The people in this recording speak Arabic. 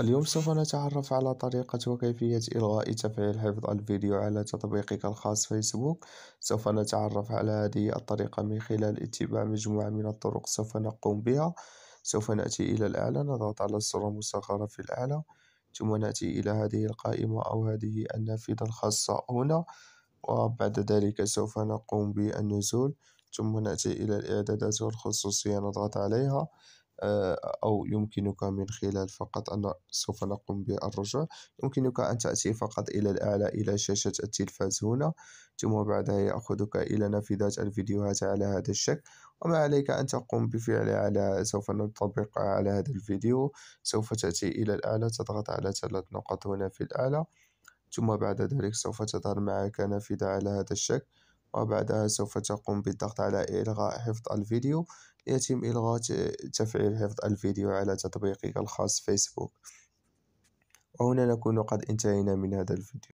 اليوم سوف نتعرف على طريقة وكيفية إلغاء تفعيل حفظ الفيديو على تطبيقك الخاص فيسبوك سوف نتعرف على هذه الطريقة من خلال اتباع مجموعة من الطرق سوف نقوم بها سوف نأتي إلى الأعلى نضغط على الصورة المصغرة في الأعلى ثم نأتي إلى هذه القائمة أو هذه النافذة الخاصة هنا وبعد ذلك سوف نقوم بالنزول ثم نأتي إلى الإعدادات والخصوصية نضغط عليها آه، أو يمكنك من خلال فقط أن سوف نقوم بالرجوع يمكنك أن تأتي فقط إلى الأعلى إلى شاشة التلفاز هنا ثم بعدها يأخذك إلى نافذة الفيديوهات على هذا الشكل وما عليك أن تقوم بفعل على سوف نطبق على هذا الفيديو سوف تأتي إلى الأعلى تضغط على ثلاث نقط هنا في الأعلى ثم بعد ذلك سوف تظهر معك نافذة على هذا الشكل وبعدها سوف تقوم بالضغط على إلغاء حفظ الفيديو يتم إلغاء تفعيل حفظ الفيديو على تطبيقك الخاص فيسبوك وهنا نكون قد انتهينا من هذا الفيديو